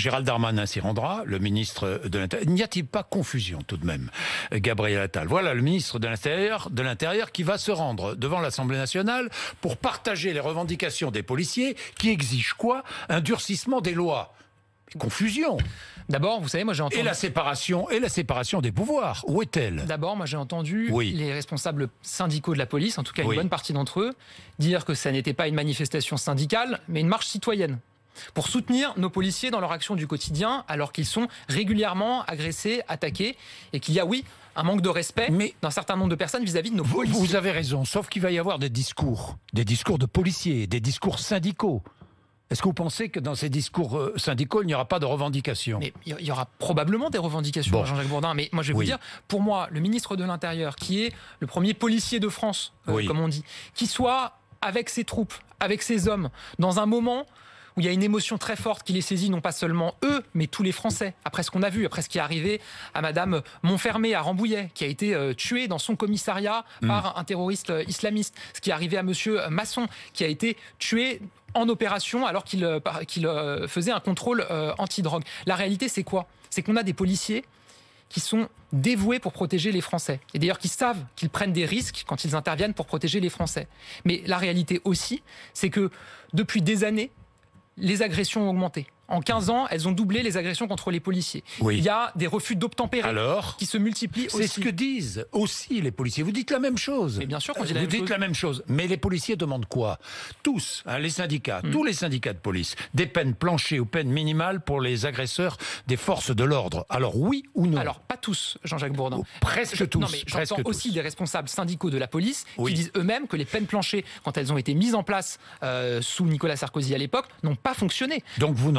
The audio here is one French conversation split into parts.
Gérald Darmanin s'y rendra, le ministre de l'Intérieur. N'y a-t-il pas confusion tout de même, Gabriel Attal Voilà le ministre de l'Intérieur, de l'Intérieur qui va se rendre devant l'Assemblée nationale pour partager les revendications des policiers qui exigent quoi Un durcissement des lois confusion. D'abord, vous savez, moi j'ai entendu. Et la séparation, et la séparation des pouvoirs, où est-elle D'abord, moi j'ai entendu les responsables syndicaux de la police, en tout cas une bonne partie d'entre eux, dire que ça n'était pas une manifestation syndicale, mais une marche citoyenne pour soutenir nos policiers dans leur action du quotidien alors qu'ils sont régulièrement agressés, attaqués et qu'il y a, oui, un manque de respect d'un certain nombre de personnes vis-à-vis de nos policiers. Vous avez raison, sauf qu'il va y avoir des discours, des discours de policiers, des discours syndicaux. Est-ce que vous pensez que dans ces discours euh, syndicaux, il n'y aura pas de revendications mais Il y aura probablement des revendications, Jean-Jacques Bourdin. Mais moi, je vais vous dire, pour moi, le ministre de l'Intérieur, qui est le premier policier de France, euh, comme on dit, qui soit avec ses troupes, avec ses hommes, dans un moment il y a une émotion très forte qui les saisit, non pas seulement eux, mais tous les Français, après ce qu'on a vu, après ce qui est arrivé à Madame Montfermé à Rambouillet, qui a été euh, tuée dans son commissariat mm. par un terroriste euh, islamiste, ce qui est arrivé à Monsieur Masson, qui a été tué en opération alors qu'il euh, faisait un contrôle anti drogue La réalité, c'est quoi C'est qu'on a des policiers qui sont dévoués pour protéger les Français. Et d'ailleurs, qui savent qu'ils prennent des risques quand ils interviennent pour protéger les Français. Mais la réalité aussi, c'est que depuis des années, les agressions ont augmenté. En 15 ans, elles ont doublé les agressions contre les policiers. Il y a des refus d'obtempérer qui se multiplient aussi. C'est ce que disent aussi les policiers. Vous dites la même chose. Mais bien sûr qu'on dit la Vous dites la même chose. Mais les policiers demandent quoi Tous, hein, les syndicats, hmm. tous les syndicats de police, des peines planchées ou peines minimales pour les agresseurs des forces de l'ordre. Alors oui ou non Alors pas tous, Jean-Jacques Bourdin. Oh, presque tous. Non, mais j'entends aussi des responsables syndicaux de la police qui disent eux-mêmes que les peines planchées, quand elles ont été mises en place euh, sous Nicolas Sarkozy à l'époque, n'ont pas fonctionné. Donc vous ne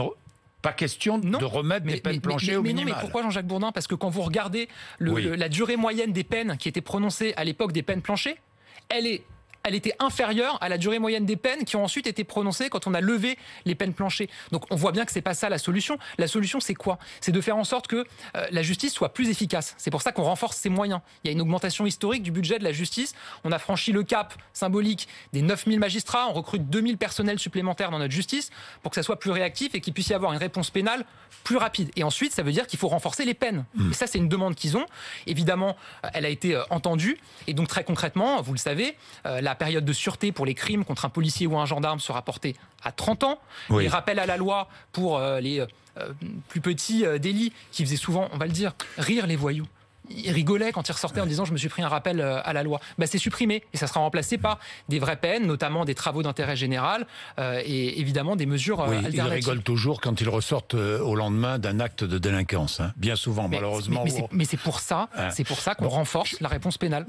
pas question de remettre mais, des peines mais, planchées mais, au pourquoi Jean-Jacques Bourdin Parce que quand vous regardez la durée moyenne des peines qui étaient prononcées à l'époque des peines planchées, elle est elle était inférieure à la durée moyenne des peines qui ont ensuite été prononcées quand on a levé les peines planchées. Donc on voit bien que c'est pas ça la solution. La solution c'est quoi C'est de faire en sorte que euh, la justice soit plus efficace. C'est pour ça qu'on renforce ses moyens. Il y a une augmentation historique du budget de la justice. On a franchi le cap symbolique des 9000 magistrats, on recrute 2000 personnels supplémentaires dans notre justice pour que ça soit plus réactif et qu'il puisse y avoir une réponse pénale plus rapide. Et ensuite, ça veut dire qu'il faut renforcer les peines. Mmh. ça c'est une demande qu'ils ont. Évidemment, euh, elle a été euh, entendue et donc très concrètement, vous le savez, la période de sûreté pour les crimes contre un policier ou un gendarme sera portée à 30 ans. Les rappels à la loi pour euh, les euh, euh, plus petits délits qui faisaient souvent, on va le dire, rire les voyous ils rigolaient quand ils ressortaient en disant je me suis pris un rappel à la loi. Bah, c'est supprimé et ça sera remplacé par des vraies peines, notamment des travaux d'intérêt général et évidemment des mesures oui, Ils rigolent toujours quand ils ressortent au lendemain d'un acte de délinquance, hein. bien souvent malheureusement. Mais, c'est pour ça, hein. c'est pour ça qu'on renforce la réponse pénale.